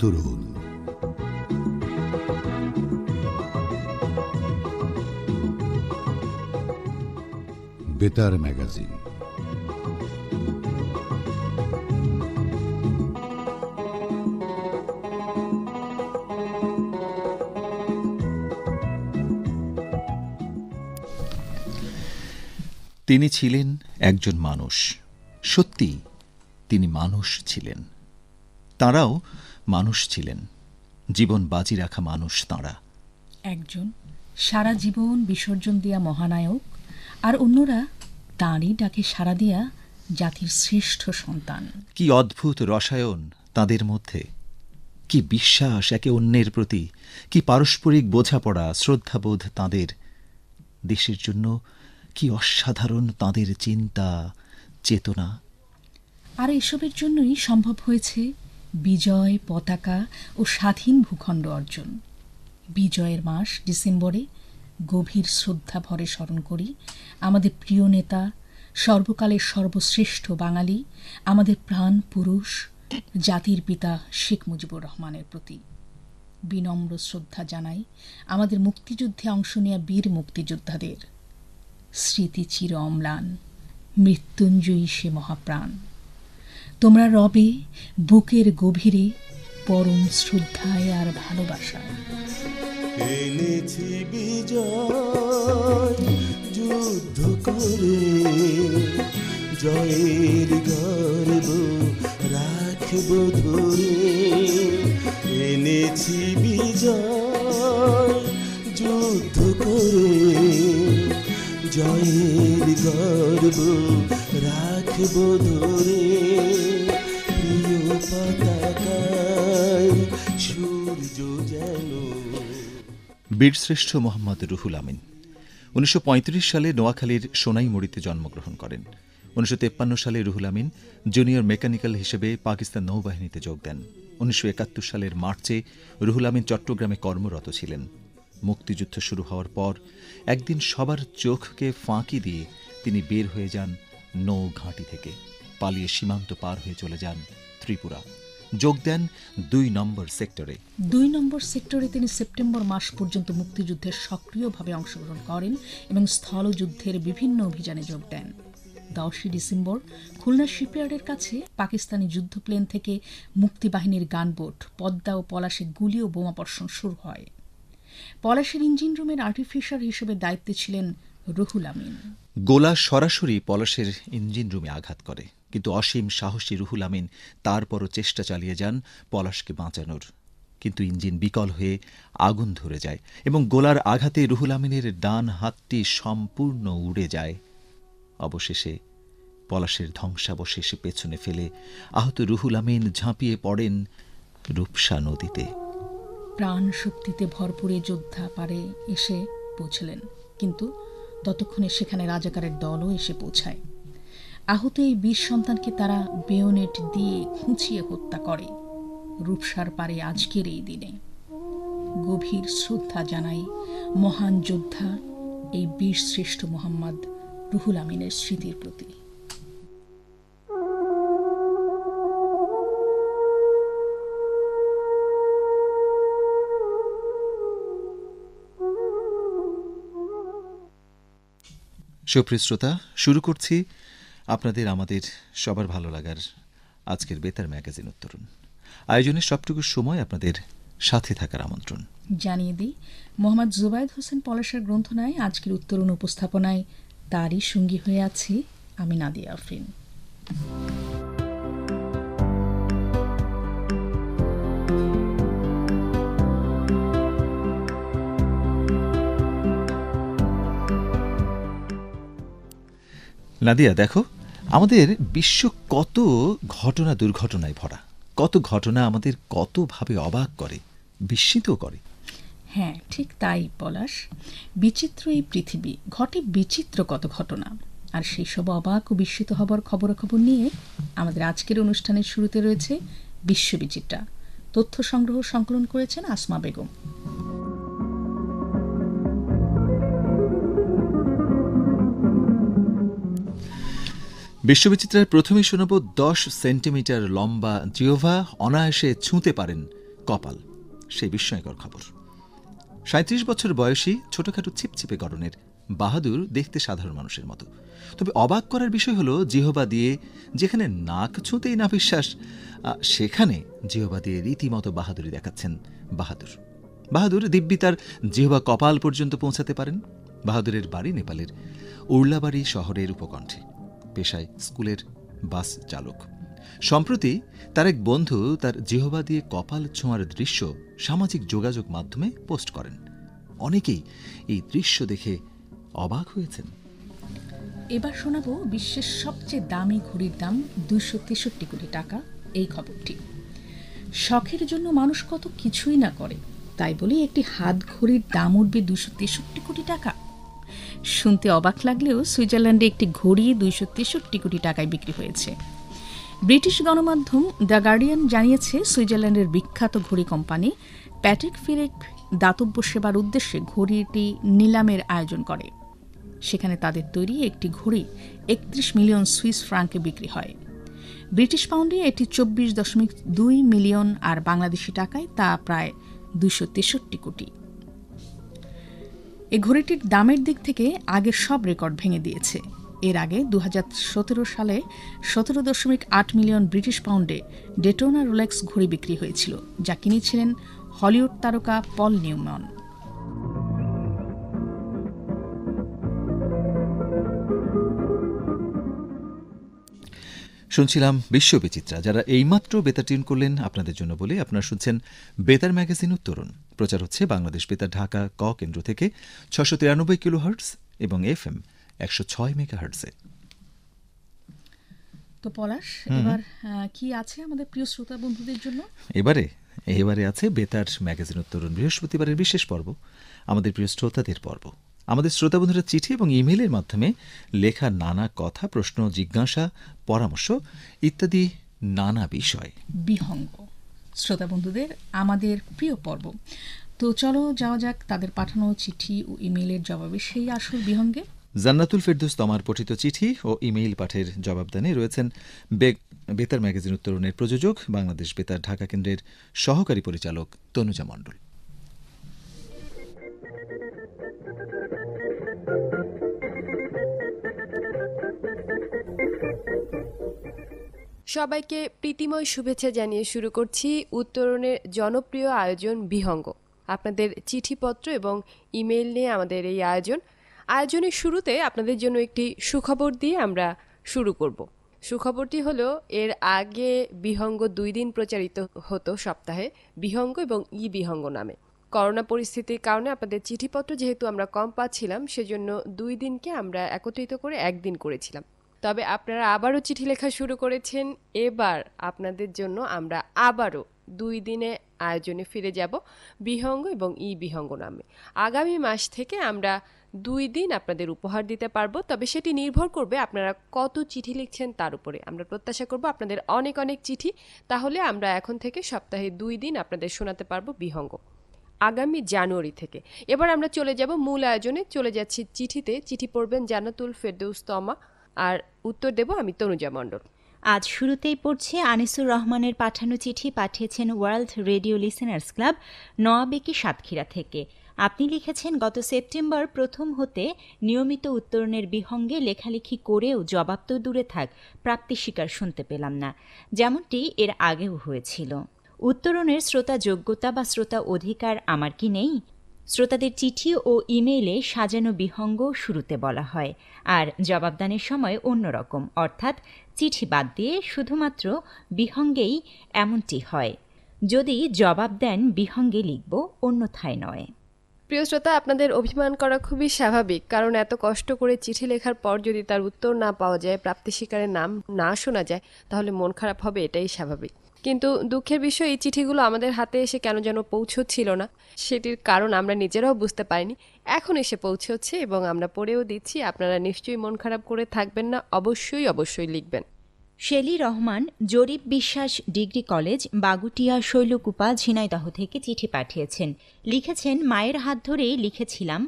তরুণ বেতার ম্যাগাজিন তিনি ছিলেন একজন মানুষ সত্যি তিনি মানুষ ছিলেন তারাও মানুষ ছিলেন জীবন বাজি রাখা মানুষ তাঁরা একজন সারা জীবন বিসর্জন দিয়া মহানায়ক আর অন্যরা তাঁরই ডাকে সাড়া দিয়া জাতির শ্রেষ্ঠ সন্তান কি অদ্ভুত রসায়ন তাদের মধ্যে কি বিশ্বাস একে অন্যের প্রতি কি পারস্পরিক বোঝাপড়া শ্রদ্ধাবোধ তাঁদের দেশের জন্য কি অসাধারণ তাঁদের চিন্তা চেতনা আর এসবের জন্যই সম্ভব হয়েছে বিজয় পতাকা ও স্বাধীন ভূখণ্ড অর্জন বিজয়ের মাস ডিসেম্বরে গভীর শ্রদ্ধা ভরে স্মরণ করি আমাদের প্রিয় নেতা সর্বকালের সর্বশ্রেষ্ঠ বাঙালি আমাদের প্রাণ পুরুষ জাতির পিতা শেখ মুজিবুর রহমানের প্রতি বিনম্র শ্রদ্ধা জানাই আমাদের মুক্তিযুদ্ধে অংশ নেয়া বীর মুক্তিযোদ্ধাদের স্মৃতি চির অম্লান মৃত্যুঞ্জয়ী সে মহাপ্রাণ তোমরা রবে বুকের গভীরে পরম শ্রদ্ধায় আর ভালোবাসায় এনেছি বিজয় যুদ্ধ করে জয়ের গর্ব রাখব ধরে এনেছি বিজয় যুদ্ধ করে জয়ের গর্ব রাখব ধরে বীরশ্রেষ্ঠ মোহাম্মদ রুহুল আমিন উনিশশো সালে নোয়াখালীর সোনাইমুড়িতে জন্মগ্রহণ করেন উনিশশো সালে রুহুল আমিন জুনিয়র মেকানিক্যাল হিসেবে পাকিস্তান নৌবাহিনীতে যোগ দেন উনিশশো সালের মার্চে রুহুল আমিন চট্টগ্রামে কর্মরত ছিলেন মুক্তিযুদ্ধ শুরু হওয়ার পর একদিন সবার চোখকে ফাঁকি দিয়ে তিনি বের হয়ে যান নৌ ঘাঁটি থেকে পালিয়ে সীমান্ত পার হয়ে চলে যান ত্রিপুরা যোগ দেন দুই নম্বর সেক্টরে দুই নম্বর সেক্টরে তিনি সেপ্টেম্বর মাস পর্যন্ত মুক্তিযুদ্ধে সক্রিয়ভাবে অংশগ্রহণ করেন এবং স্থলযুদ্ধের বিভিন্ন অভিযানে যোগ দেন দশই ডিসেম্বর খুলনা শিপইয়ার্ডের কাছে পাকিস্তানি যুদ্ধ প্লেন থেকে মুক্তিবাহিনীর গানবোট পদ্মা ও পলাশে গুলি ও বোমা বর্ষণ শুরু হয় পলাশের ইঞ্জিন রুমের আর্টিফিশার হিসেবে দায়িত্বে ছিলেন রুহুল আমিন গোলা সরাসরি পলাশের ইঞ্জিন রুমে আঘাত করে কিন্তু অসীম সাহসী রুহুল আমিন তারপরও চেষ্টা চালিয়ে যান পলাশকে বাঁচানোর কিন্তু ইঞ্জিন বিকল হয়ে আগুন ধরে যায় এবং গোলার আঘাতে রুহুল আমিনের ডান হাতটি সম্পূর্ণ উড়ে যায় অবশেষে পলাশের ধ্বংসাবশেষে পেছনে ফেলে আহত রুহুল আমিন ঝাঁপিয়ে পড়েন রূপসা নদীতে প্রাণ শক্তিতে ভরপুরে যোদ্ধা পারে এসে পৌঁছলেন কিন্তু ততক্ষণে সেখানে রাজাকারের দলও এসে পৌঁছায় আহত এই বীর সন্তানকে তারা বেয়নেট দিয়ে খুঁচিয়ে হত্যা করে রূপসার পারে আজকের এই দিনে গভীর শ্রদ্ধা জানাই মহান যোদ্ধা এই বীর শ্রেষ্ঠ মোহাম্মদ রুহুল আমিনের স্মৃতির প্রতি সুপ্রিয় শ্রোতা শুরু করছি আপনাদের আমাদের সবার ভালো লাগার আজকের বেতার ম্যাগাজিন উত্তরণ আয়োজনের সবটুকু সময় আপনাদের সাথে থাকার আমন্ত্রণ জানিয়ে দিই মোহাম্মদ জুবায়দ হোসেন পলাশের গ্রন্থনায় আজকের উত্তরণ উপস্থাপনায় তারই সঙ্গী হয়ে আছি আমি নাদিয়া আফরিন নাদিয়া দেখো আমাদের বিশ্ব কত ঘটনা দুর্ঘটনায় ভরা কত ঘটনা আমাদের কতভাবে অবাক করে বিস্মিত করে হ্যাঁ ঠিক তাই পলাশ বিচিত্র এই পৃথিবী ঘটে বিচিত্র কত ঘটনা আর সেই সব অবাক ও বিস্মিত হবার খবরাখবর নিয়ে আমাদের আজকের অনুষ্ঠানের শুরুতে রয়েছে বিশ্ববিচিত্রা তথ্য সংগ্রহ সংকলন করেছেন আসমা বেগম বিশ্ববিচিত্রার প্রথমেই শোনাব দশ সেন্টিমিটার লম্বা জিওভা অনায়াসে ছুঁতে পারেন কপাল সেই বিস্ময়কর খবর সাঁত্রিশ বছর বয়সী ছোটখাটো ছিপছিপে গড়নের বাহাদুর দেখতে সাধারণ মানুষের মতো তবে অবাক করার বিষয় হল জিহবা দিয়ে যেখানে নাক ছুঁতেই না বিশ্বাস সেখানে জিহবা দিয়ে রীতিমতো বাহাদুরি দেখাচ্ছেন বাহাদুর বাহাদুর দিব্যি তার জিহবা কপাল পর্যন্ত পৌঁছাতে পারেন বাহাদুরের বাড়ি নেপালের উর্লাবাড়ি শহরের উপকণ্ঠে পেশায় স্কুলের বাস চালক সম্প্রতি তার এক বন্ধু তার জিহবা দিয়ে কপাল ছোঁয়ার দৃশ্য সামাজিক যোগাযোগ মাধ্যমে পোস্ট করেন অনেকেই এই দৃশ্য দেখে অবাক হয়েছেন এবার শোনাবো বিশ্বের সবচেয়ে দামি ঘড়ির দাম দুইশো তেষট্টি কোটি টাকা এই খবরটি শখের জন্য মানুষ কত কিছুই না করে তাই বলে একটি হাত ঘড়ির দাম উঠবে দুশো তেষট্টি কোটি টাকা শুনতে অবাক লাগলেও সুইজারল্যান্ডে একটি ঘড়ি দুইশো তেষট্টি কোটি টাকায় বিক্রি হয়েছে ব্রিটিশ গণমাধ্যম দ্য গার্ডিয়ান জানিয়েছে সুইজারল্যান্ডের বিখ্যাত ঘড়ি কোম্পানি প্যাটিক ফিরেক দাতব্য সেবার উদ্দেশ্যে ঘড়িটি নিলামের আয়োজন করে সেখানে তাদের তৈরি একটি ঘড়ি একত্রিশ মিলিয়ন সুইস ফ্রাঙ্কে বিক্রি হয় ব্রিটিশ পাউন্ডে এটি চব্বিশ দশমিক দুই মিলিয়ন আর বাংলাদেশি টাকায় তা প্রায় দুশো তেষট্টি কোটি এ ঘড়িটির দামের দিক থেকে আগের সব রেকর্ড ভেঙে দিয়েছে এর আগে দু সালে সতেরো দশমিক আট মিলিয়ন ব্রিটিশ পাউন্ডে ডেটোনা রোলেক্স ঘড়ি বিক্রি হয়েছিল যা কিনেছিলেন হলিউড তারকা পল নিউম্যান শুনছিলাম বিশ্ববিচিত্রা যারা এইমাত্র বেতার টিউন করলেন আপনাদের জন্য বলে আপনারা শুনছেন বেতার ম্যাগাজিন উত্তরণ প্রচার হচ্ছে বাংলাদেশ বেতার ঢাকা ক কেন্দ্র থেকে ছশো তিরানব্বই কিলো হার্টস এবং এফ এম একশো ছয় মেগা হার্টসে তো পলাশ এবার কি আছে আমাদের প্রিয় শ্রোতা বন্ধুদের জন্য এবারে এবারে আছে বেতার ম্যাগাজিন উত্তরণ বৃহস্পতিবারের বিশেষ পর্ব আমাদের প্রিয় শ্রোতাদের পর্ব আমাদের শ্রোতা বন্ধুরা চিঠি এবং ইমেলের মাধ্যমে লেখা নানা কথা প্রশ্ন জিজ্ঞাসা পরামর্শ ইত্যাদি নানা বিষয় বিহঙ্গ শ্রোতা বন্ধুদের আমাদের প্রিয় পর্ব তো চলো যাওয়া যাক তাদের পাঠানো চিঠি ও ইমেলের জবাবে সেই আসল বিহঙ্গে জান্নাতুল ফেরদুস তোমার পঠিত চিঠি ও ইমেইল পাঠের জবাবদানে রয়েছেন বেগ বেতার ম্যাগাজিন উত্তরণের প্রযোজক বাংলাদেশ বেতার ঢাকা কেন্দ্রের সহকারী পরিচালক তনুজা মণ্ডল সবাইকে প্রীতিময় শুভেচ্ছা জানিয়ে শুরু করছি উত্তরণের জনপ্রিয় আয়োজন বিহঙ্গ আপনাদের চিঠিপত্র এবং ইমেইল নিয়ে আমাদের এই আয়োজন আয়োজনের শুরুতে আপনাদের জন্য একটি সুখবর দিয়ে আমরা শুরু করব সুখবরটি হলো এর আগে বিহঙ্গ দুই দিন প্রচারিত হতো সপ্তাহে বিহঙ্গ এবং ই বিহঙ্গ নামে করোনা পরিস্থিতির কারণে আপনাদের চিঠিপত্র যেহেতু আমরা কম পাচ্ছিলাম সেজন্য দুই দিনকে আমরা একত্রিত করে একদিন করেছিলাম তবে আপনারা আবারও চিঠি লেখা শুরু করেছেন এবার আপনাদের জন্য আমরা আবারও দুই দিনে আয়োজনে ফিরে যাব বিহঙ্গ এবং ই বিহঙ্গ নামে আগামী মাস থেকে আমরা দুই দিন আপনাদের উপহার দিতে পারবো তবে সেটি নির্ভর করবে আপনারা কত চিঠি লিখছেন তার উপরে আমরা প্রত্যাশা করব আপনাদের অনেক অনেক চিঠি তাহলে আমরা এখন থেকে সপ্তাহে দুই দিন আপনাদের শোনাতে পারবো বিহঙ্গ আগামী জানুয়ারি থেকে এবার আমরা চলে যাব মূল আয়োজনে চলে যাচ্ছি চিঠিতে চিঠি পড়বেন জানাতুল ফেরদৌস তমা আর উত্তর দেব আমি তনুজা মণ্ডল আজ শুরুতেই পড়ছে আনিসুর রহমানের পাঠানো চিঠি পাঠিয়েছেন world radio listeners club Nayabeki Satkhira থেকে আপনি লিখেছেন গত সেপ্টেম্বর প্রথম হতে নিয়মিত উত্তরণের বিহঙ্গে লেখালেখি করেও জবাব তো দূরে থাক প্রাপ্তি স্বীকার শুনতে পেলাম না যেমনটি এর আগেও হয়েছিল উত্তরণের শ্রোতা যোগ্যতা বা শ্রোতা অধিকার আমার কি নেই শ্রোতাদের চিঠি ও ইমেইলে সাজানো বিহঙ্গ শুরুতে বলা হয় আর জবাবদানের সময় অন্যরকম অর্থাৎ চিঠি বাদ দিয়ে শুধুমাত্র বিহঙ্গেই এমনটি হয় যদি জবাব দেন বিহঙ্গে লিখব অন্যথায় নয় প্রিয় শ্রোতা আপনাদের অভিমান করা খুবই স্বাভাবিক কারণ এত কষ্ট করে চিঠি লেখার পর যদি তার উত্তর না পাওয়া যায় প্রাপ্তি শিকারের নাম না শোনা যায় তাহলে মন খারাপ হবে এটাই স্বাভাবিক কিন্তু দুঃখের বিষয় এই চিঠিগুলো আমাদের হাতে এসে কেন যেন পৌঁছচ্ছিল না সেটির কারণ আমরা নিজেরাও বুঝতে পারিনি এখন এসে পৌঁছচ্ছে এবং আমরা পড়েও দিচ্ছি আপনারা নিশ্চয়ই মন খারাপ করে থাকবেন না অবশ্যই অবশ্যই লিখবেন Shelley Rahman Jarip Biswas degree college Bagutia Shailkupa Jhenaidah থেকে চিঠি পাঠিয়েছেন লিখেছেন মায়ের হাত ধরেই লিখেছিলাম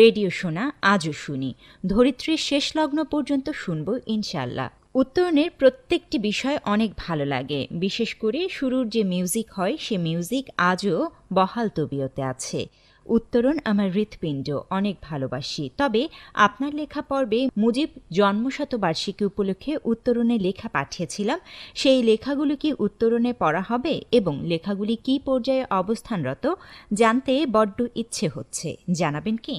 রেডিও শোনা আজও শুনি ধরিত্রীর শেষ লগ্ন পর্যন্ত শুনব ইনশাল্লাহ উত্তরণের প্রত্যেকটি বিষয় অনেক ভালো লাগে বিশেষ করে শুরুর যে মিউজিক হয় সে মিউজিক আজও বহাল তবিয়তে আছে উত্তরণ আমার হৃৎপিণ্ড অনেক ভালোবাসি তবে আপনার লেখা পর্বে মুজিব জন্মশতবার্ষিকী উপলক্ষে উত্তরণে লেখা পাঠিয়েছিলাম সেই লেখাগুলি কি উত্তরণে পড়া হবে এবং লেখাগুলি কি পর্যায়ে অবস্থানরত জানতে বড্ড ইচ্ছে হচ্ছে জানাবেন কি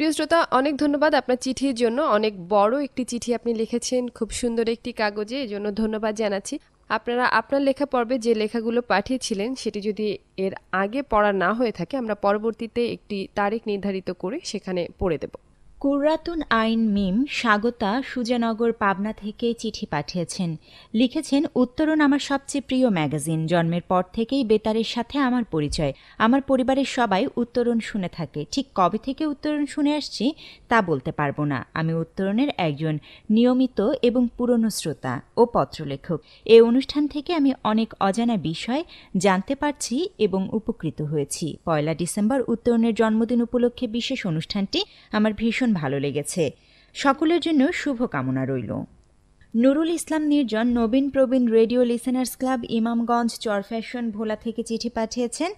প্রিয় শ্রোতা অনেক ধন্যবাদ আপনার চিঠির জন্য অনেক বড় একটি চিঠি আপনি লিখেছেন খুব সুন্দর একটি কাগজে জন্য ধন্যবাদ জানাচ্ছি আপনারা আপনার লেখা পর্বে যে লেখাগুলো পাঠিয়েছিলেন সেটি যদি এর আগে পড়া না হয়ে থাকে আমরা পরবর্তীতে একটি তারিখ নির্ধারিত করে সেখানে পড়ে দেবো কুরাতুন আইন মিম স্বাগতা সুজানগর পাবনা থেকে চিঠি পাঠিয়েছেন লিখেছেন উত্তরণ আমার সবচেয়ে প্রিয় ম্যাগাজিন জন্মের পর থেকেই বেতারের সাথে আমার পরিচয় আমার পরিবারের সবাই উত্তরণ শুনে থাকে ঠিক কবে থেকে উত্তরণ শুনে আসছি তা বলতে পারবো না আমি উত্তরণের একজন নিয়মিত এবং পুরনো শ্রোতা ও পত্রলেখক এই অনুষ্ঠান থেকে আমি অনেক অজানা বিষয় জানতে পারছি এবং উপকৃত হয়েছি পয়লা ডিসেম্বর উত্তরণের জন্মদিন উপলক্ষে বিশেষ অনুষ্ঠানটি আমার ভীষণ ভীষণ ভালো লেগেছে সকলের জন্য শুভকামনা রইল Nurul Islam Nirjon Nobin Probin radio listeners club Imamganj Charfasson Bhola থেকে চিঠি পাঠিয়েছেন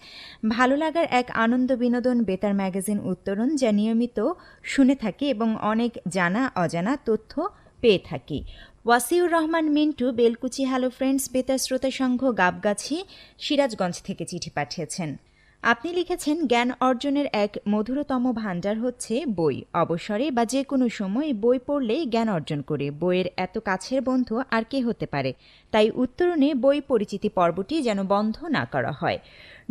ভালো লাগার এক আনন্দ বিনোদন বেতার ম্যাগাজিন উত্তরণ যা নিয়মিত শুনে থাকি এবং অনেক জানা অজানা তথ্য পেয়ে থাকি ওয়াসিউর রহমান মিন্টু বেলকুচি হ্যালো ফ্রেন্ডস বেতার শ্রোতা সংঘ গাবগাছি সিরাজগঞ্জ থেকে চিঠি পাঠিয়েছেন আপনি লিখেছেন জ্ঞান অর্জনের এক মধুরতম ভাণ্ডার হচ্ছে বই অবসরে বা যে কোনো সময় বই পড়লে জ্ঞান অর্জন করে বইয়ের এত কাছের বন্ধু আর কে হতে পারে তাই উত্তরণে বই পরিচিতি পর্বটি যেন বন্ধ না করা হয়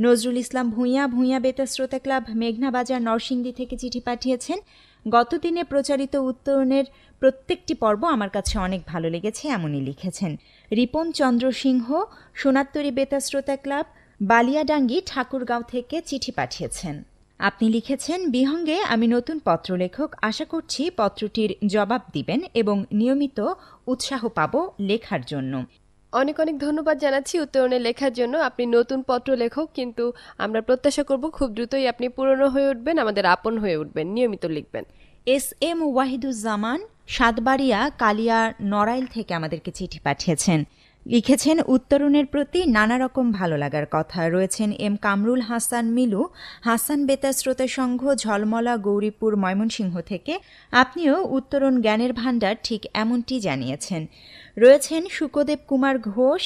নজরুল ইসলাম ভূঁইয়া ভূঁইয়া বেতা শ্রোতা ক্লাব মেঘনা বাজার নরসিংদী থেকে চিঠি পাঠিয়েছেন গতদিনে প্রচারিত উত্তরণের প্রত্যেকটি পর্ব আমার কাছে অনেক ভালো লেগেছে এমনই লিখেছেন রিপন চন্দ্র সিংহ সোনাত্তরী বেতা শ্রোতা ক্লাব বালিয়াডাঙ্গি ঠাকুরগাঁও থেকে চিঠি পাঠিয়েছেন আপনি লিখেছেন বিহঙ্গে আমি নতুন পত্রলেখক আশা করছি পত্রটির জবাব দিবেন এবং নিয়মিত উৎসাহ পাব লেখার জন্য অনেক অনেক ধন্যবাদ জানাচ্ছি উত্তরণে লেখার জন্য আপনি নতুন পত্র লেখক কিন্তু আমরা প্রত্যাশা করব খুব দ্রুতই আপনি পুরনো হয়ে উঠবেন আমাদের আপন হয়ে উঠবেন নিয়মিত লিখবেন এস এম ওয়াহিদুজ্জামান সাতবাড়িয়া কালিয়া নড়াইল থেকে আমাদেরকে চিঠি পাঠিয়েছেন লিখেছেন উত্তরণের প্রতি নানা রকম ভালো লাগার কথা রয়েছেন এম কামরুল হাসান মিলু হাসান বেতা শ্রোতা সংঘ ঝলমলা গৌরীপুর ময়মনসিংহ থেকে আপনিও উত্তরণ জ্ঞানের ভাণ্ডার ঠিক এমনটি জানিয়েছেন রয়েছেন শুকদেব কুমার ঘোষ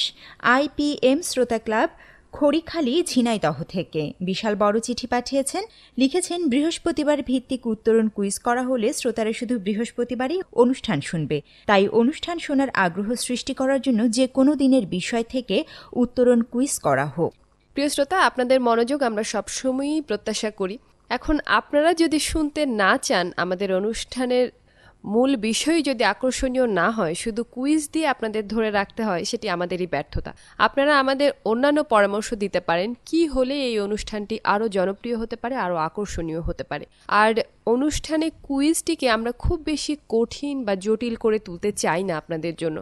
আইপিএম শ্রোতা ক্লাব খড়িখালি ঝিনাইদহ থেকে বিশাল বড় চিঠি পাঠিয়েছেন লিখেছেন বৃহস্পতিবার ভিত্তিক উত্তরণ কুইজ করা হলে শ্রোতারা শুধু বৃহস্পতিবারই অনুষ্ঠান শুনবে তাই অনুষ্ঠান শোনার আগ্রহ সৃষ্টি করার জন্য যে কোনো দিনের বিষয় থেকে উত্তরণ কুইজ করা হোক প্রিয় শ্রোতা আপনাদের মনোযোগ আমরা সবসময়ই প্রত্যাশা করি এখন আপনারা যদি শুনতে না চান আমাদের অনুষ্ঠানের মূল বিষয় যদি আকর্ষণীয় না হয় শুধু কুইজ দিয়ে আপনাদের ধরে রাখতে হয় সেটি আমাদেরই ব্যর্থতা আপনারা আমাদের অন্যান্য পরামর্শ দিতে পারেন কি হলে এই অনুষ্ঠানটি আরও জনপ্রিয় হতে পারে আরও আকর্ষণীয় হতে পারে আর অনুষ্ঠানে কুইজটিকে আমরা খুব বেশি কঠিন বা জটিল করে তুলতে চাই না আপনাদের জন্য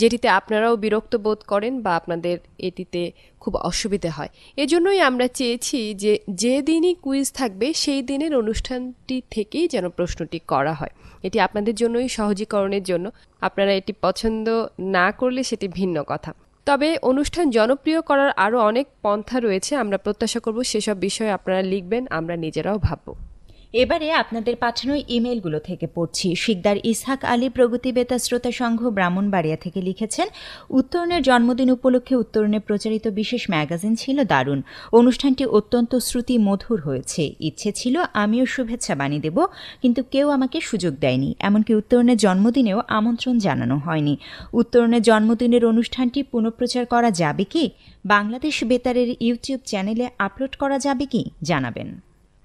যেটিতে আপনারাও বিরক্ত বোধ করেন বা আপনাদের এটিতে খুব অসুবিধে হয় এজন্যই আমরা চেয়েছি যে যে দিনই কুইজ থাকবে সেই দিনের অনুষ্ঠানটি থেকেই যেন প্রশ্নটি করা হয় এটি আপনাদের জন্যই সহজীকরণের জন্য আপনারা এটি পছন্দ না করলে সেটি ভিন্ন কথা তবে অনুষ্ঠান জনপ্রিয় করার আরও অনেক পন্থা রয়েছে আমরা প্রত্যাশা করব সেসব বিষয়ে আপনারা লিখবেন আমরা নিজেরাও ভাববো এবারে আপনাদের পাঠানো ইমেলগুলো থেকে পড়ছি শিকদার ইসহাক আলী প্রগতি বেতা শ্রোতা সংঘ ব্রাহ্মণবাড়িয়া থেকে লিখেছেন উত্তরণের জন্মদিন উপলক্ষে উত্তরণে প্রচারিত বিশেষ ম্যাগাজিন ছিল দারুণ অনুষ্ঠানটি অত্যন্ত শ্রুতি মধুর হয়েছে ইচ্ছে ছিল আমিও শুভেচ্ছা বানিয়ে দেব কিন্তু কেউ আমাকে সুযোগ দেয়নি এমনকি উত্তরণের জন্মদিনেও আমন্ত্রণ জানানো হয়নি উত্তরণের জন্মদিনের অনুষ্ঠানটি পুনঃপ্রচার করা যাবে কি বাংলাদেশ বেতারের ইউটিউব চ্যানেলে আপলোড করা যাবে কি জানাবেন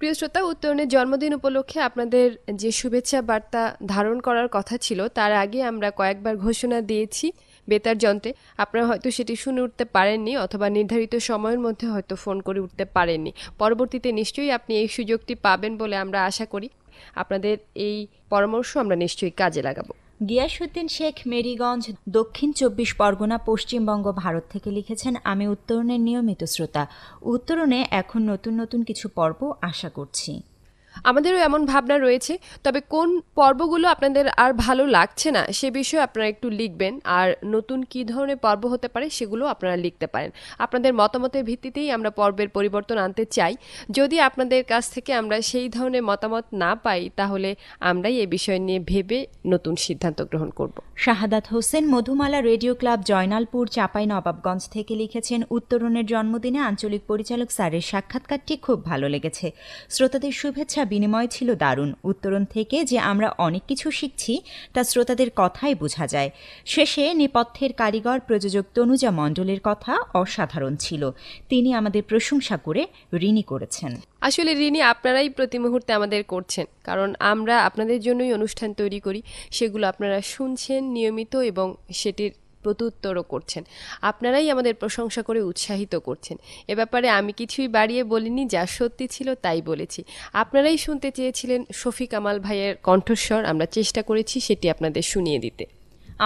প্রিয় শ্রোতা উত্তরণের জন্মদিন উপলক্ষে আপনাদের যে শুভেচ্ছা বার্তা ধারণ করার কথা ছিল তার আগে আমরা কয়েকবার ঘোষণা দিয়েছি বেতার যন্ত্রে আপনারা হয়তো সেটি শুনে উঠতে পারেননি অথবা নির্ধারিত সময়ের মধ্যে হয়তো ফোন করে উঠতে পারেননি পরবর্তীতে নিশ্চয়ই আপনি এই সুযোগটি পাবেন বলে আমরা আশা করি আপনাদের এই পরামর্শ আমরা নিশ্চয়ই কাজে লাগাবো গিয়াসুদ্দিন শেখ মেরিগঞ্জ দক্ষিণ চব্বিশ পরগনা পশ্চিমবঙ্গ ভারত থেকে লিখেছেন আমি উত্তরণের নিয়মিত শ্রোতা উত্তরণে এখন নতুন নতুন কিছু পর্ব আশা করছি আমাদেরও এমন ভাবনা রয়েছে তবে কোন পর্বগুলো আপনাদের আর ভালো লাগছে না সে বিষয়ে আপনারা একটু লিখবেন আর নতুন কি ধরনের পর্ব হতে পারে সেগুলো আপনারা লিখতে পারেন আপনাদের মতামতের ভিত্তিতেই আমরা পর্বের পরিবর্তন আনতে চাই যদি আপনাদের কাছ থেকে আমরা সেই ধরনের মতামত না পাই তাহলে আমরাই এ বিষয় নিয়ে ভেবে নতুন সিদ্ধান্ত গ্রহণ করব শাহাদাত হোসেন মধুমালা রেডিও ক্লাব জয়নালপুর চাপাই নবাবগঞ্জ থেকে লিখেছেন উত্তরণের জন্মদিনে আঞ্চলিক পরিচালক স্যারের সাক্ষাৎকারটি খুব ভালো লেগেছে শ্রোতাদের শুভেচ্ছা বিনিময় ছিল দারুণ উত্তরণ থেকে যে আমরা অনেক কিছু শিখছি তা শ্রোতাদের কথাই বোঝা যায় শেষে নেপথ্যের কারিগর প্রযোজক তনুজা মণ্ডলের কথা অসাধারণ ছিল তিনি আমাদের প্রশংসা করে ঋণী করেছেন আসলে ঋণী আপনারাই প্রতি মুহূর্তে আমাদের করছেন কারণ আমরা আপনাদের জন্যই অনুষ্ঠান তৈরি করি সেগুলো আপনারা শুনছেন নিয়মিত এবং সেটির প্রত্যুত্তরও করছেন আপনারাই আমাদের প্রশংসা করে উৎসাহিত করছেন এ ব্যাপারে আমি কিছুই বাড়িয়ে বলিনি যা সত্যি ছিল তাই বলেছি আপনারাই শুনতে চেয়েছিলেন শফিক আমাল ভাইয়ের কণ্ঠস্বর আমরা চেষ্টা করেছি সেটি আপনাদের শুনিয়ে দিতে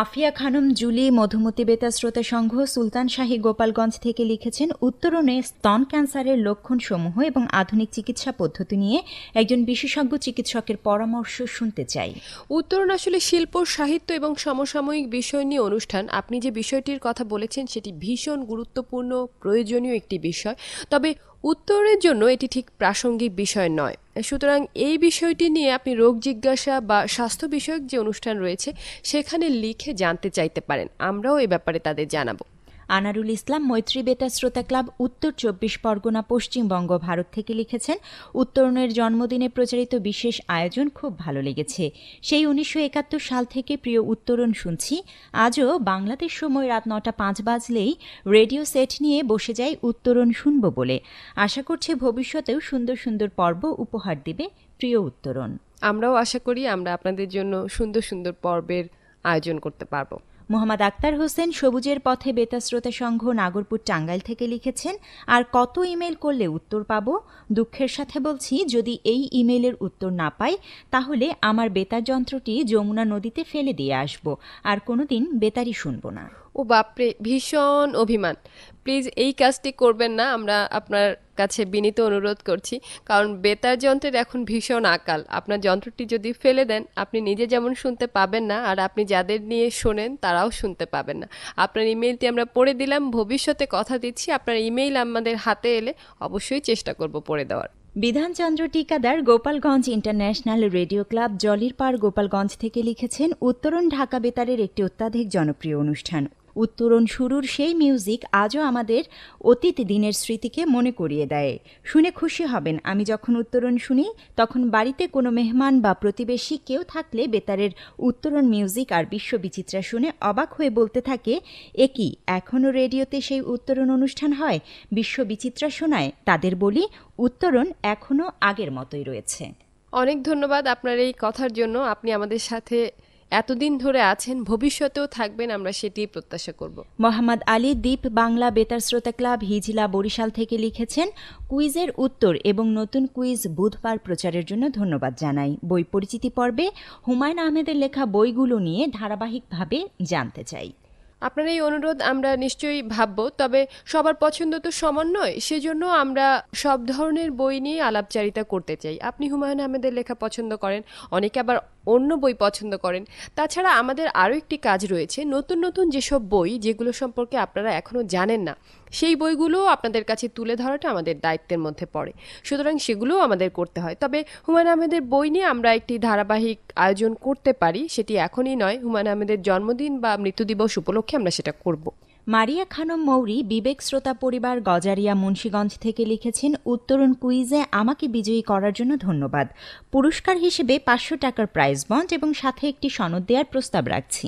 আফিয়া খানম জুলি মধুমতি বেতা শ্রোতা সংঘ সুলতান শাহী গোপালগঞ্জ থেকে লিখেছেন উত্তরণে স্তন ক্যান্সারের লক্ষণসমূহ এবং আধুনিক চিকিৎসা পদ্ধতি নিয়ে একজন বিশেষজ্ঞ চিকিৎসকের পরামর্শ শুনতে চাই উত্তরণ আসলে শিল্প সাহিত্য এবং সমসাময়িক বিষয় নিয়ে অনুষ্ঠান আপনি যে বিষয়টির কথা বলেছেন সেটি ভীষণ গুরুত্বপূর্ণ প্রয়োজনীয় একটি বিষয় তবে উত্তরের জন্য এটি ঠিক প্রাসঙ্গিক বিষয় নয় সুতরাং এই বিষয়টি নিয়ে আপনি রোগ জিজ্ঞাসা বা স্বাস্থ্য বিষয়ক যে অনুষ্ঠান রয়েছে সেখানে লিখে জানতে চাইতে পারেন আমরাও এ ব্যাপারে তাদের জানাবো আনারুল ইসলাম মৈত্রী বেতা শ্রোতা ক্লাব উত্তর চব্বিশ পরগনা পশ্চিমবঙ্গ ভারত থেকে লিখেছেন উত্তরণের জন্মদিনে প্রচারিত বিশেষ আয়োজন খুব ভালো লেগেছে সেই উনিশশো একাত্তর সাল থেকে প্রিয় উত্তরণ শুনছি আজও বাংলাদেশ সময় রাত নটা পাঁচ বাজলেই রেডিও সেট নিয়ে বসে যাই উত্তরণ শুনব বলে আশা করছি ভবিষ্যতেও সুন্দর সুন্দর পর্ব উপহার দেবে প্রিয় উত্তরণ আমরাও আশা করি আমরা আপনাদের জন্য সুন্দর সুন্দর পর্বের আয়োজন করতে পারবো মোহাম্মদ আক্তার হোসেন সবুজের পথে বেতাশ্রোতা সংঘ নাগরপুর টাঙ্গাইল থেকে লিখেছেন আর কত ইমেল করলে উত্তর পাব দুঃখের সাথে বলছি যদি এই ইমেলের উত্তর না পাই তাহলে আমার বেতার যন্ত্রটি যমুনা নদীতে ফেলে দিয়ে আসব আর কোনোদিন বেতারই শুনব না ও বাপরে ভীষণ অভিমান প্লিজ এই কাজটি করবেন না আমরা আপনার কাছে বিনীত অনুরোধ করছি কারণ বেতার যন্ত্রের এখন ভীষণ আকাল আপনার যন্ত্রটি যদি ফেলে দেন আপনি নিজে যেমন শুনতে পাবেন না আর আপনি যাদের নিয়ে শোনেন তারাও শুনতে পাবেন না আপনার ইমেইলটি আমরা পড়ে দিলাম ভবিষ্যতে কথা দিচ্ছি আপনার ইমেইল আমাদের হাতে এলে অবশ্যই চেষ্টা করব পড়ে দেওয়ার Bidhan Chandra Tikadar Gopalganj international radio club Jalir Par Gopalganj থেকে লিখেছেন উত্তরণ ঢাকা বেতারের একটি অত্যাধিক জনপ্রিয় অনুষ্ঠান উত্তরণ শুরুর সেই মিউজিক আজও আমাদের অতীত দিনের স্মৃতিকে মনে করিয়ে দেয় শুনে খুশি হবেন আমি যখন উত্তরণ শুনি তখন বাড়িতে কোনো মেহমান বা প্রতিবেশী কেউ থাকলে বেতারের উত্তরণ মিউজিক আর বিশ্ববিচিত্রা শুনে অবাক হয়ে বলতে থাকে এ কি এখনও রেডিওতে সেই উত্তরণ অনুষ্ঠান হয় বিশ্ববিচিত্রা শোনায় তাদের বলি উত্তরণ এখনও আগের মতোই রয়েছে অনেক ধন্যবাদ আপনার এই কথার জন্য আপনি আমাদের সাথে এতদিন ধরে আছেন ভবিষ্যতেও থাকবেন আমরা সেটি প্রত্যাশা করব মোহাম্মদ আলী দ্বীপ বাংলা বেতার শ্রোতা ক্লাব হিজিলা বরিশাল থেকে লিখেছেন কুইজের উত্তর এবং নতুন কুইজ বুধবার প্রচারের জন্য ধন্যবাদ জানাই বই পরিচিতি পর্বে হুমায়ুন আহমেদের লেখা বইগুলো নিয়ে ধারাবাহিকভাবে জানতে চাই আপনার এই অনুরোধ আমরা নিশ্চয়ই ভাবব তবে সবার পছন্দ তো সমান নয় সেজন্য আমরা সব ধরনের বই নিয়ে আলাপচারিতা করতে চাই আপনি হুমায়ুন আহমেদের লেখা পছন্দ করেন অনেকে আবার অন্য বই পছন্দ করেন তাছাড়া আমাদের আরও একটি কাজ রয়েছে নতুন নতুন যেসব বই যেগুলো সম্পর্কে আপনারা এখনও জানেন না সেই বইগুলোও আপনাদের কাছে তুলে ধরাটা আমাদের দায়িত্বের মধ্যে পড়ে সুতরাং সেগুলোও আমাদের করতে হয় তবে হুমায়ুন আহমেদের বই নিয়ে আমরা একটি ধারাবাহিক আয়োজন করতে পারি সেটি এখনই নয় হুমায়ুন আহমেদের জন্মদিন বা মৃত্যু দিবস উপলক্ষে আমরা সেটা করব মারিয়া খানম মৌরি বিবেক শ্রোতা পরিবার গজারিয়া মুন্সীগঞ্জ থেকে লিখেছেন উত্তরণ কুইজে আমাকে বিজয়ী করার জন্য ধন্যবাদ পুরস্কার হিসেবে পাঁচশো টাকার প্রাইজ বন্ড এবং সাথে একটি সনদ দেওয়ার প্রস্তাব রাখছি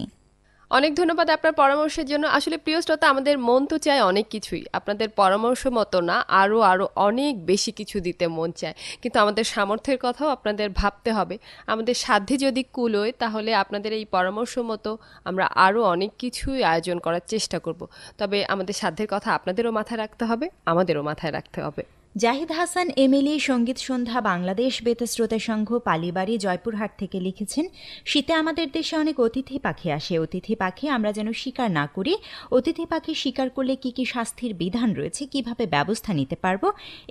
অনেক ধন্যবাদ আপনার পরামর্শের জন্য আসলে প্রিয় শ্রোতা আমাদের মন তো চায় অনেক কিছুই আপনাদের পরামর্শ মতো না আরও আরও অনেক বেশি কিছু দিতে মন চায় কিন্তু আমাদের সামর্থ্যের কথাও আপনাদের ভাবতে হবে আমাদের সাধ্যে যদি কুলোয় তাহলে আপনাদের এই পরামর্শ মতো আমরা আরও অনেক কিছুই আয়োজন করার চেষ্টা করব তবে আমাদের সাধ্যের কথা আপনাদেরও মাথায় রাখতে হবে আমাদেরও মাথায় রাখতে হবে জাহিদ হাসান এমএলএ সঙ্গীত সন্ধ্যা বাংলাদেশ বেতশ্রোতা সংঘ পালিবাড়ি জয়পুরহাট থেকে লিখেছেন শীতে আমাদের দেশে অনেক অতিথি পাখি আসে অতিথি পাখি আমরা যেন শিকার না করি অতিথি পাখি শিকার করলে কি কি শাস্তির বিধান রয়েছে কিভাবে ব্যবস্থা নিতে পারব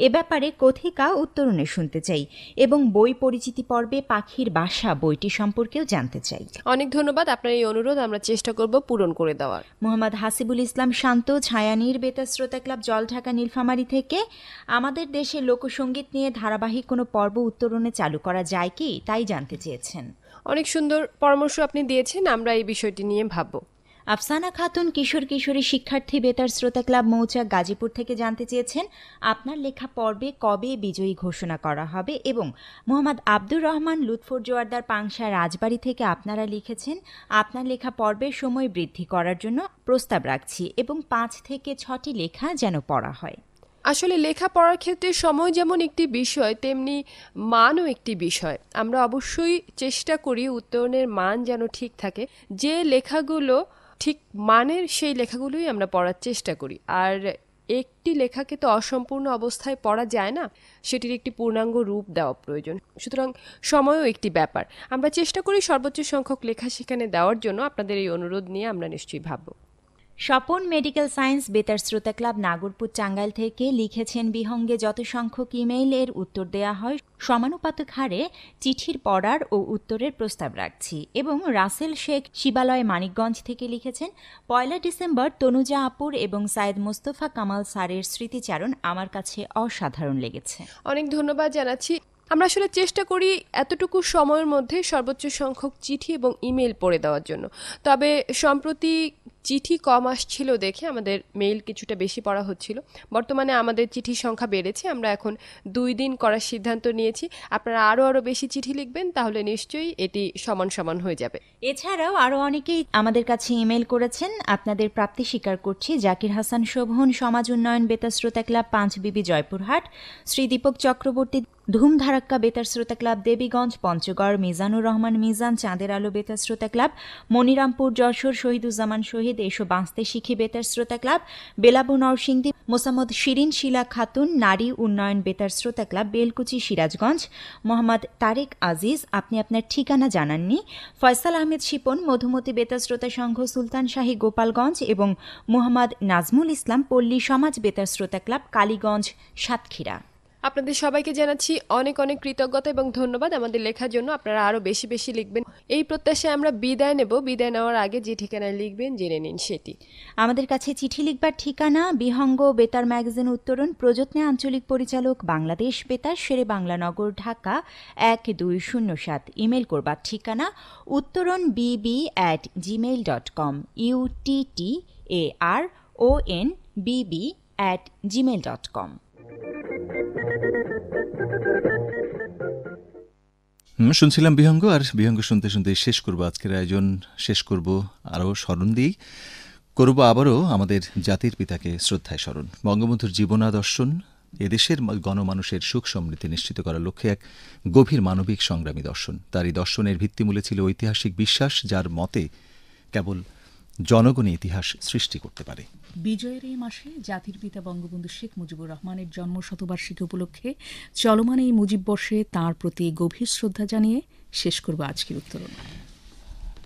এ ব্যাপারে কথিকা উত্তরণে শুনতে চাই এবং বই পরিচিতি পর্বে পাখির বাসা বইটি সম্পর্কেও জানতে চাই অনেক ধন্যবাদ আপনার এই অনুরোধ আমরা চেষ্টা করব পূরণ করে দেওয়ার মোহাম্মদ হাসিবুল ইসলাম শান্ত ছায়ানীর শ্রোতা ক্লাব জলঢাকা নীলফামারি থেকে আমার আমাদের দেশে লোকসঙ্গীত নিয়ে ধারাবাহিক কোনো পর্ব উত্তরণে চালু করা যায় কি তাই জানতে চেয়েছেন অনেক সুন্দর পরামর্শ আপনি দিয়েছেন আমরা এই বিষয়টি নিয়ে ভাবব আফসানা খাতুন কিশোর কিশোরী শিক্ষার্থী বেতার শ্রোতা ক্লাব মৌচাক গাজীপুর থেকে জানতে চেয়েছেন আপনার লেখা পর্বে কবে বিজয়ী ঘোষণা করা হবে এবং মোহাম্মদ আব্দুর রহমান লুৎফর জোয়ারদার পাংশা রাজবাড়ি থেকে আপনারা লিখেছেন আপনার লেখা পর্বের সময় বৃদ্ধি করার জন্য প্রস্তাব রাখছি এবং পাঁচ থেকে ছটি লেখা যেন পড়া হয় আসলে লেখা পড়ার ক্ষেত্রে সময় যেমন একটি বিষয় তেমনি মানও একটি বিষয় আমরা অবশ্যই চেষ্টা করি উত্তরণের মান যেন ঠিক থাকে যে লেখাগুলো ঠিক মানের সেই লেখাগুলোই আমরা পড়ার চেষ্টা করি আর একটি লেখাকে তো অসম্পূর্ণ অবস্থায় পড়া যায় না সেটির একটি পূর্ণাঙ্গ রূপ দেওয়া প্রয়োজন সুতরাং সময়ও একটি ব্যাপার আমরা চেষ্টা করি সর্বোচ্চ সংখ্যক লেখা সেখানে দেওয়ার জন্য আপনাদের এই অনুরোধ নিয়ে আমরা নিশ্চয়ই ভাবব স্বপন মেডিকেল সায়েন্স বেতার শ্রোতা ক্লাব নাগরপুর চাঙ্গাইল থেকে লিখেছেন বিহঙ্গে যত সংখ্যক ইমেইল এর উত্তর দেয়া হয় সমানুপাতক হারে চিঠির পড়ার ও উত্তরের প্রস্তাব রাখছি এবং রাসেল শেখ শিবালয় মানিকগঞ্জ থেকে লিখেছেন পয়লা ডিসেম্বর তনুজা আপুর এবং সায়েদ মোস্তফা কামাল স্যারের স্মৃতিচারণ আমার কাছে অসাধারণ লেগেছে অনেক ধন্যবাদ জানাচ্ছি আমরা আসলে চেষ্টা করি এতটুকু সময়ের মধ্যে সর্বোচ্চ সংখ্যক চিঠি এবং ইমেল পড়ে দেওয়ার জন্য তবে সম্প্রতি চিঠি কম আসছিল দেখে আমাদের মেইল কিছুটা বেশি পড়া হচ্ছিল বর্তমানে আমাদের চিঠির সংখ্যা বেড়েছে আমরা এখন দুই দিন করার সিদ্ধান্ত নিয়েছি আপনারা আরও আরও বেশি চিঠি লিখবেন তাহলে নিশ্চয়ই এটি সমান সমান হয়ে যাবে এছাড়াও আরও অনেকেই আমাদের কাছে ইমেল করেছেন আপনাদের প্রাপ্তি স্বীকার করছি জাকির হাসান শোভন সমাজ উন্নয়ন বেতার শ্রোতা ক্লাব পাঁচ বিবি জয়পুরহাট শ্রী দীপক চক্রবর্তী ধুম ধারাক্কা বেতার শ্রোতা ক্লাব দেবীগঞ্জ পঞ্চগড় মিজানুর রহমান মিজান চাঁদের আলো বেতার শ্রোতা ক্লাব মনিরামপুর যশোর শহীদুজ্জামান শহীদ দেশ ও বাঁচতে শিখি বেতার শ্রোতা ক্লাব বেলাবো নরসিংদী মোসাম্মদ শিরিন শিলা খাতুন নারী উন্নয়ন বেতার শ্রোতা ক্লাব বেলকুচি সিরাজগঞ্জ মোহাম্মদ তারেক আজিজ আপনি আপনার ঠিকানা জানাননি ফয়সাল আহমেদ শিপন মধুমতি বেতার শ্রোতা সংঘ সুলতান শাহী গোপালগঞ্জ এবং মোহাম্মদ নাজমুল ইসলাম পল্লী সমাজ বেতার শ্রোতা ক্লাব কালীগঞ্জ সাতক্ষীরা আপনাদের সবাইকে জানাচ্ছি অনেক অনেক কৃতজ্ঞতা এবং ধন্যবাদ আমাদের লেখার জন্য আপনারা আরও বেশি বেশি লিখবেন এই প্রত্যাশায় আমরা বিদায় নেব বিদায় নেওয়ার আগে যে ঠিকানায় লিখবেন জেনে নিন সেটি আমাদের কাছে চিঠি লিখবার ঠিকানা বিহঙ্গ বেতার ম্যাগাজিন উত্তরণ প্রযত্নে আঞ্চলিক পরিচালক বাংলাদেশ বেতার শেরে বাংলানগর ঢাকা এক দুই শূন্য সাত ইমেল করবার ঠিকানা Uttaran B B at Gmail dot com U T T A R O N B B at Gmail dot com শুনছিলাম বিহঙ্গ আর বিহঙ্গ শুনতে শুনতে শেষ করবো আজকের আয়োজন শেষ করব আরও স্মরণ দিই করব আবারও আমাদের জাতির পিতাকে শ্রদ্ধায় স্মরণ বঙ্গবন্ধুর জীবনাদর্শন এদেশের গণমানুষের সুখ সমৃদ্ধি নিশ্চিত করার লক্ষ্যে এক গভীর মানবিক সংগ্রামী দর্শন তার এই দর্শনের ভিত্তিমূলে ছিল ঐতিহাসিক বিশ্বাস যার মতে কেবল জনগণের ইতিহাস সৃষ্টি করতে পারে বিজয়ের এই মাসে জাতির পিতা বঙ্গবন্ধু শেখ মুজিবুর রহমানের জন্ম শতবার্ষিকী উপলক্ষে চলমান এই মুজিব বর্ষে তাঁর প্রতি গভীর শ্রদ্ধা জানিয়ে শেষ করব আজকের উত্তরণ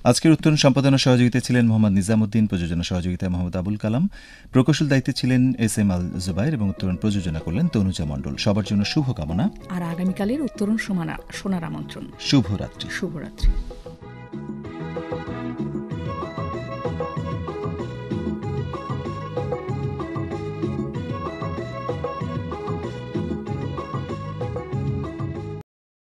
আজকের উত্তরণ সম্পাদনা সহযোগিতায় ছিলেন মোহাম্মদ নিজামুদ্দিন প্রযোজনা সহযোগিতায় মোহাম্মদ আবুল কালাম প্রকৌশল দায়িত্বে ছিলেন এস এম আল জুবাইর এবং উত্তরণ প্রযোজনা করলেন তনুজা মণ্ডল সবার জন্য শুভকামনা আর আগামীকালের উত্তরণ শোনার আমন্ত্রণ শুভরাত্রি শুভরাত্রি